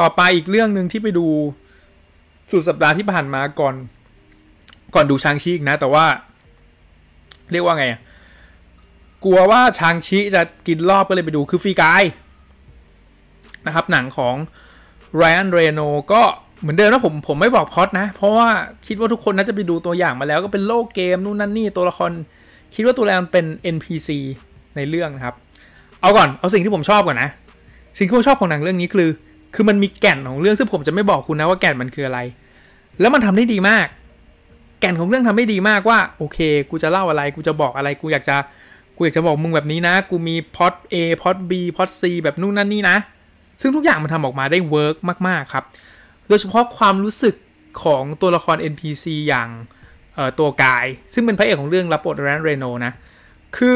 ต่อไปอีกเรื่องหนึ่งที่ไปดูสุดสัปดาห์ที่ผ่านมาก่อน ก่อนดูชางชีกนะ แต่ว่า เรียกว่าไง กลัวว่าชางชีจะกินรอบก็เลยไปดูคือฟรีกายนะครับ หนังของไรอันเรโนก็เหมือนเดิมนะผมผมไม่บอกพอดนะ เพราะว่าคิดว่าทุกคนน่าจะไปดูตัวอย่างมาแล้ว ก็เป็นโลกเกมนู่นนั่นนี่ตัวละคร คิดว่าตัวแรกเป็น NPC ในเรื่องนะครับ เอาก่อนเอาสิ่งที่ผมชอบก่อนนะสิ่งที่ผมชอบของหนังเรื่องนี้คือคือมันมีแก่นของเรื่องซึ่งผมจะไม่บอกคุณนะว่าแก่นมันคืออะไร แล้วมันทำได้ดีมาก แก่นของเรื่องทำได้ดีมากว่าโอเค กูจะเล่าอะไร กูจะบอกอะไร กูอยากจะกูอยากจะบอกมึงแบบนี้นะ กูมีพอด A พอด B พอด C แบบนู่นนั่นนี่นะ ซึ่งทุกอย่างมันทำออกมาได้เวิร์กมาก ๆครับ โดยเฉพาะความรู้สึกของตัวละคร NPC อย่างตัวกาย ซึ่งเป็นพระเอกของเรื่องรับบทแรนเรโนนะคือ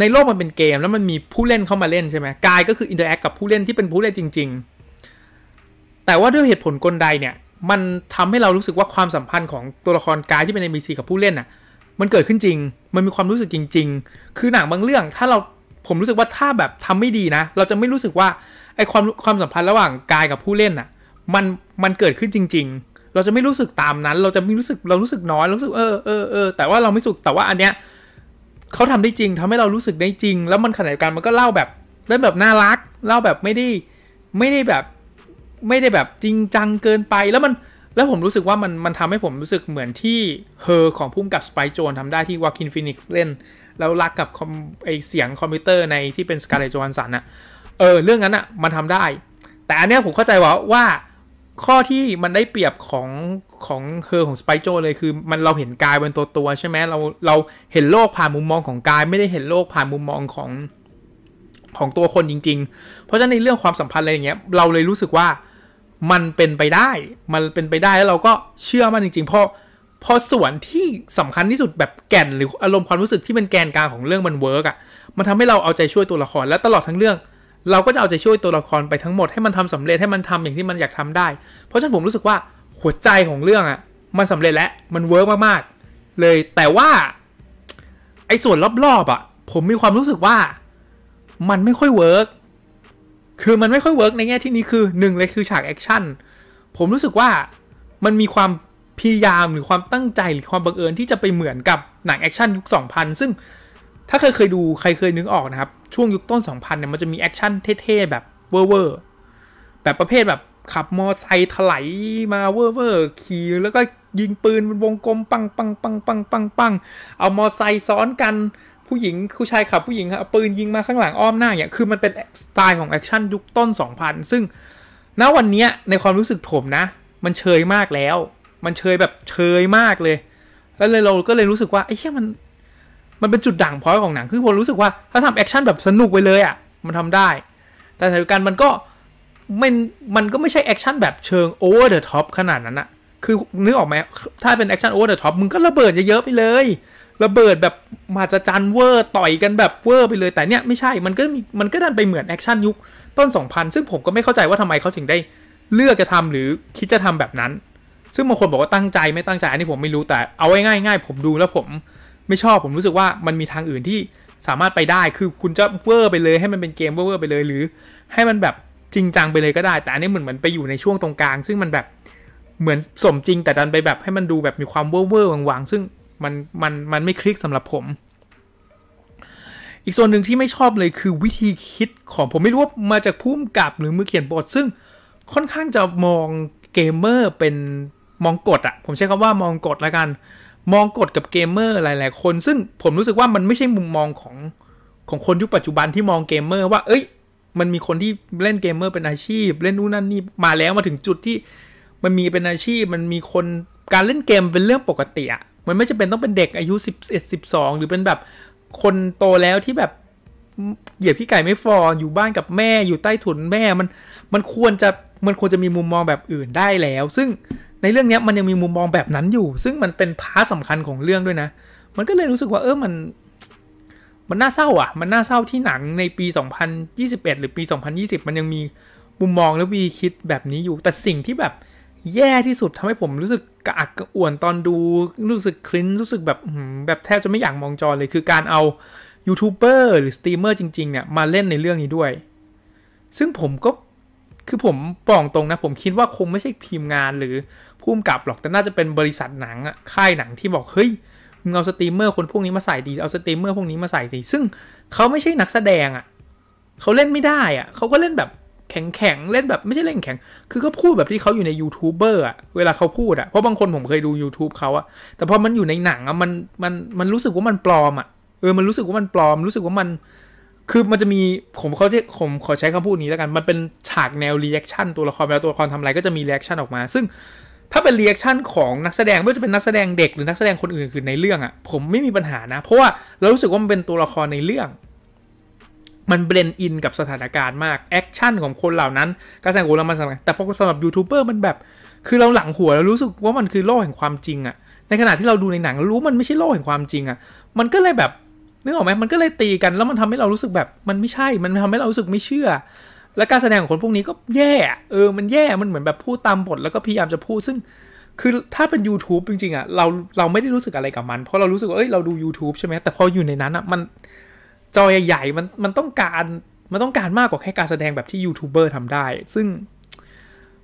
ในโลกมันเป็นเกม แล้วมันมีผู้เล่นเข้ามาเล่นใช่ไหมกายก็คืออินเตอร์แอคกับผู้เล่นที่เป็นผู้เล่นจริง ๆแต่ว่าด้วยเหตุผลกลใดเนี่ย มันทำให้เรารู้สึกว่าความสัมพันธ์ของตัวละครกายที่เป็น NPC กับผู้เล่นน่ะมันเกิดขึ้นจริง มันมีความรู้สึกจริง ๆ คือหนังบางเรื่องถ้าเราผมรู้สึกว่าถ้าแบบทำไม่ดีนะ เราจะไม่รู้สึกว่าไอความความสัมพันธ์ระหว่างกายกับผู้เล่นน่ะมันมันเกิดขึ้นจริงๆเราจะไม่รู้สึกตามนั้น เราจะไม่รู้สึกเรารู้สึกน้อย รู้สึกเออเออเออแต่ว่าเราไม่สุขแต่ว่าอันเนี้ยเขาทำได้จริง ทำให้เรารู้สึกได้จริง แล้วมันขนาดวการมันก็เล่าแบบเล่าแบบน่ารักเล่าแบบไม่ได้ไม่ได้แบบไม่ได้แบบจริงจังเกินไปแล้วมันแล้วผมรู้สึกว่ามันมันทำให้ผมรู้สึกเหมือนที่ เฮอของพุ่มกับสไปโจนทำได้ที่วากินฟินิกซ์เล่น แล้วรักกับไอเสียงคอมพิวเตอร์ในที่เป็นสกาเลตจอห์นสันอะเออเรื่องนั้นอะมันทำได้ แต่อันเนี้ยผมเข้าใจว่าว่าข้อที่มันได้เปรียบของของเธอของสไปโจเลยคือมันเราเห็นกายเป็นตัวตัวใช่ไหมเราเราเห็นโลกผ่านมุมมองของกาย ไม่ได้เห็นโลกผ่านมุมมองของของตัวคนจริง ๆ เพราะฉะนั้นในเรื่องความสัมพันธ์อะไรอย่างเงี้ยเราเลยรู้สึกว่ามันเป็นไปได้ มันเป็นไปได้ แล้วเราก็เชื่อมันจริง ๆ เพราะพอส่วนที่สำคัญที่สุดแบบแก่น หรืออารมณ์ความรู้สึกที่เป็นแกนกลางของเรื่องมันเวิร์กอ่ะ มันทำให้เราเอาใจช่วยตัวละคร และตลอดทั้งเรื่อง เราก็จะเอาใจช่วยตัวละครไปทั้งหมดให้มันทำสำเร็จให้มันทำอย่างที่มันอยากทำได้ เพราะฉะนั้นผมรู้สึกว่าหัวใจของเรื่องอ่ะ มันสำเร็จและมันเวิร์กมากๆเลยแต่ว่า ไอ้ส่วนรอบๆอ่ะผมมีความรู้สึกว่า มันไม่ค่อยเวิร์กคือมันไม่ค่อยเวิร์กในแง่ที่นี้คือหนึ่งเลยคือฉากแอคชั่นผมรู้สึกว่ามันมีความพยายามหรือความตั้งใจ หรือความบังเอิญ ที่จะไปเหมือนกับหนังแอคชั่นยุค2000 ซึ่งถ้าเคยเคยดูใครเคยนึกออกนะครับ ช่วงยุคต้น 2000เนี่ยมันจะมีแอคชั่นเท่ๆ แบบเวอร์เวอร์แบบประเภทแบบขับมอไซค์ถลายมาเวอร์เวอร์ขี่แล้วก็ยิงปืนเป็นวงกลมปังปังปังปังปังปังเอามอไซค์ซ้อนกันผู้หญิง ผู้ชายขับผู้หญิงครับปืนยิงมาข้างหลังอ้อมหน้าเนี่ยคือมันเป็นสไตล์ของแอคชั่นยุคต้น2000ซึ่งณวันนี้ในความรู้สึกผมนะ มันเชยมากแล้ว มันเชยแบบเชยมากเลย แล้วเลยเราก็เลยรู้สึกว่าไอ้เหี้ยมันมันเป็นจุดด่างพร้อยของหนังคือผมรู้สึกว่า ถ้าทำแอคชั่นแบบสนุกไปเลยอะ่ะมันทำได้ แต่ในการมันก็มันมันก็ไม่ใช่แอคชั่นแบบเชิงโอเวอร์เดอะท็อปขนาดนั้นอะคือนึกออกไหมถ้าเป็นแอคชั่นโอเวอร์เดอะท็อปมึงก็ระเบิดเยอะๆไปเลยระเบิดแบบมาจจันเวอร์ ต่อยกันแบบเวอร์ไปเลยแต่เนี่ย ไม่ใช่มันก็มีมันก็ดันไปเหมือนแอคชั่นยุคต้น2000 ซึ่งผมก็ไม่เข้าใจว่าทำไมเขาถึงได้ เลือกจะทำหรือคิดจะทำแบบนั้น ซึ่งบางคนบอกว่าตั้งใจไม่ตั้งใจ อันนี้ผมไม่รู้แต่เอาง่ายง่ายผมดูแล้วผมไม่ชอบผมรู้สึกว่ามันมีทางอื่นที่สามารถไปได้คือคุณจะเวอร์ไปเลย ให้มันเป็นเกมเวอร์ไปเลย หรือ ให้มันแบบจริงจังไปเลยก็ได้ แต่อันนี้เหมือนเหมือนไปอยู่ในช่วงตรงกลางซึ่งมันแบบเหมือนสมจริง แต่ดันไปแบบ ให้มันดูแบบมีความเวอร์เวอร์วางๆ ซึ่งมัน มัน มันไม่คลิกสำหรับผม อีกส่วนหนึ่งที่ไม่ชอบเลยคือวิธีคิดของผมไม่รู้ว่ามาจากพุ่มกับหรือมือเขียนบทซึ่งค่อนข้างจะมองเกมเมอร์เป็นมองกฎอะผมใช้คำว่ามองกฎละกันมองกฎกับเกมเมอร์หลายๆ คนซึ่งผมรู้สึกว่ามันไม่ใช่มุมมองของของคนยุคปัจจุบันที่มองเกมเมอร์ว่าเอ้ยมันมีคนที่เล่นเกมเมอร์เป็นอาชีพเล่นนู่นนั่นนี่มาแล้วมาถึงจุดที่มันมีเป็นอาชีพ มันมีคนการเล่นเกมเป็นเรื่องปกติอะมันไม่จะเป็นต้องเป็นเด็กอายุสิบเอ็ดสิบสองหรือเป็นแบบคนโตแล้วที่แบบ เหยียบขี้ไก่ไม่ฟออยู่บ้านกับแม่อยู่ใต้ถุนแม่ มันมันควรจะมันควรจะมีมุมมองแบบอื่นได้แล้ว ซึ่งในเรื่องนี้มันยังมีมุมมองแบบนั้นอยู่ ซึ่งมันเป็นพาร์ทสำคัญของเรื่องด้วยนะ มันก็เลยรู้สึกว่าเออมันมันน่าเศร้าอ่ะ มันน่าเศร้าที่หนังในปี 2021 หรือปี 2020 มันยังมีมุมมองและวิธีคิดแบบนี้อยู่แต่สิ่งที่แบบแย่ที่สุดทำให้ผมรู้สึกกระอักกระอ่วนตอนดู รู้สึกคลิ้นรู้สึกแบบแบบแทบจะไม่อยากมองจอเลยคือการเอายูทูบเบอร์หรือสตรีมเมอร์จริงๆ เนี่ยมาเล่นในเรื่องนี้ด้วย ซึ่งผมก็คือผมปองตรงนะ ผมคิดว่าคงไม่ใช่ทีมงานหรือผู้กำกับหรอกแต่น่าจะเป็นบริษัทหนังอะค่ายหนังที่บอก เฮ้ยมึงเอาสตรีมเมอร์คนพวกนี้มาใส่ดี เอาสตรีมเมอร์พวกนี้มาใส่ดีซึ่ง เขาไม่ใช่นักแสดงอะเขาเล่นไม่ได้อะเขาก็เล่นแบบแข็งแข็งเล่นแบบไม่ใช่เล่นแข็ง คือก็พูดแบบที่เขาอยู่ในยูทูบเบอร์อะเวลาเขาพูดอะเพราะบางคนผมเคยดู YouTube เขาอะแต่พอมันอยู่ในหนังอะมันมันมันรู้สึกว่ามันปลอมอะเออมันรู้สึกว่ามันปลอม รู้สึกว่ามัน คือมันจะมีผมเขาจะผมขอใช้คำพูดนี้แล้วกัน มันเป็นฉากแนวรีแอคชั่นตัวละครเวลาตัวละครทำอะไรก็จะมีรีแอคชั่นออกมา ซึ่งถ้าเป็นรีแอคชั่นของนักแสดงไม่ว่าจะเป็นนักแสดงเด็กหรือนักแสดงคนอื่นๆในเรื่องอะผมไม่มีปัญหานะ เพราะว่าเรารู้สึกว่ามันเป็นตัวละครในเรื่องมันเบลนอินกับสถานการณ์มากแอคชั่นของคนเหล่านั้นการแสดงของเรามันสำคัญแต่พอสำหรับยูทูบเบอร์มันแบบ คือเราหลังหัวแล้วรู้สึกว่ามันคือโลกแห่งความจริงอะในขณะที่เราดูในหนังรู้มันไม่ใช่โลกแห่งความจริงอะมันก็เลยแบบนึกออกไหมมันก็เลยตีกันแล้วมันทำให้เรารู้สึกแบบมันไม่ใช่ มันทำให้เรารู้สึกไม่เชื่อ และการแสดงของคนพวกนี้ก็แย่เออ มันแย่มันเหมือนแบบพูดตามบทแล้วก็พยายามจะพูดซึ่ง คือถ้าเป็น YouTube จริงๆอะ่ะเราเราไม่ได้รู้สึกอะไรกับมันเพราะเรารู้สึกว่าเอ้ยเราดู YouTube ใช่ไหมแต่พออยู่ในนั้นอ่ะมันจอใหญ่ๆมัน มันต้องการ มันต้องการมากกว่าแค่การแสดงแบบที่ยูทูบเบอร์ทำได้ ซึ่ง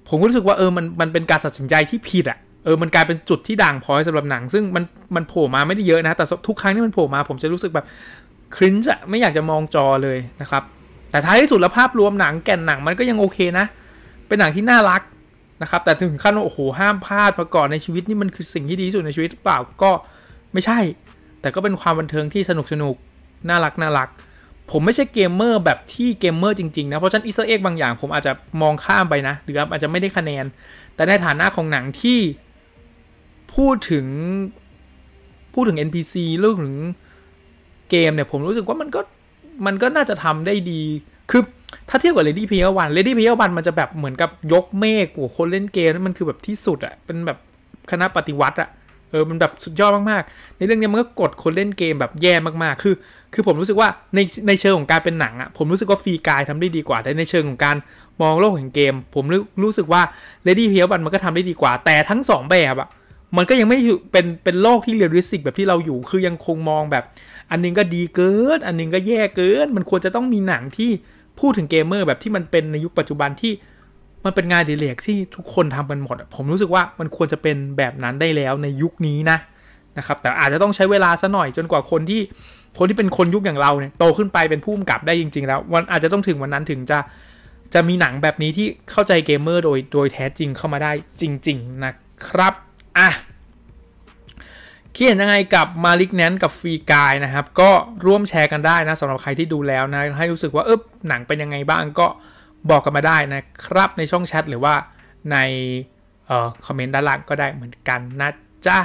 ผมรู้สึกว่าเออ มัน มันเป็นการตัดสินใจที่ผิดอะ่ะ เออ มันกลายเป็นจุดที่ด่างพอยสำหรับหนัง ซึ่งมัน มันโผล่มาไม่ได้เยอะนะ แต่ทุกครั้งที่มันโผล่มา ผมจะรู้สึกแบบ คริ้นจะไม่อยากจะมองจอเลยนะครับ แต่ท้ายที่สุดแล้วภาพรวมหนังแก่นหนังมันก็ยังโอเคนะ เป็นหนังที่น่ารักนะครับ แต่ถึงขั้นโอ้โห ห้ามพลาดประกอบในชีวิตนี่มันคือสิ่งที่ดีที่สุดในชีวิตหรือเปล่า ก็ไม่ใช่ แต่ก็เป็นความบันเทิงที่สนุกสนุกน่ารักน่ารัก ผมไม่ใช่เกมเมอร์แบบที่เกมเมอร์จริง ๆ นะ เพราะฉันอิสเอ็กบางอย่างผมอาจจะมองข้ามไปนะ หรืออาจจะไม่ได้คะแนน แต่ในฐานะของหนังที่พูดถึงพูดถึง NPC เรื่องถึงเกมเนี่ยผมรู้สึกว่ามันก็มันก็น่าจะทำได้ดี คือถ้าเทียบกับ Lady Player วัน Lady p เพี e r วันมันจะแบบเหมือนกับยกเมฆโอ้คนเล่นเกมนั่นมันคือแบบที่สุดอะเป็นแบบคณะปฏิวัติอะเออ มันแบบสุดยอดมากๆ ในเรื่องนี้มันก็กดคนเล่นเกมแบบแย่มากๆ คือ คือผมรู้สึกว่าในในเชิงของการเป็นหนังอะ่ะ ผมรู้สึกว่าฟรีกายทำได้ดีกว่าแต่ในเชิงของการมองโลกแห่งเกม ผมรู้สึกว่า Lady p ียบันมันก็ทำได้ดีกว่า แต่ทั้ง2 แบบอะ่ะ มันก็ยังไม่เป็นเป็นโลกที่เรียลลิสติกแบบที่เราอยู่ คือยังคงมองแบบ อันนึงก็ดีเกิน อันนึงก็แย่เกิน มันควรจะต้องมีหนังที่พูดถึงเกมเมอร์ แบบที่มันเป็นในยุคปัจจุบันที่มันเป็นงานดีเลกที่ทุกคนทำกันหมด ผมรู้สึกว่ามันควรจะเป็นแบบนั้นได้แล้วในยุคนี้นะนะครับแต่อาจจะต้องใช้เวลาสะหน่อย จนกว่าคนที่ คนที่เป็นคนยุคอย่างเราเนี่ยโตขึ้นไปเป็นผู้กำกับได้จริง ๆ แล้ววันอาจจะต้องถึงวันนั้นถึงจะจะมีหนังแบบนี้ที่เข้าใจเกมเมอร์โดยโดยแท้จริงเข้ามาได้จริง ๆนะครับอ่ะคิดยนยังไงกับมาลิกแนนกับฟรีกายนะครับ ก็ร่วมแชร์กันได้นะสำหรับใครที่ดูแล้วนะให้รู้สึกว่าเออหนังเป็นยังไงบ้างก็บอกกันมาได้นะครับในช่องแชทหรือว่าในคอมเมนต์ด้านล่างก็ได้เหมือนกันนะจ๊ะ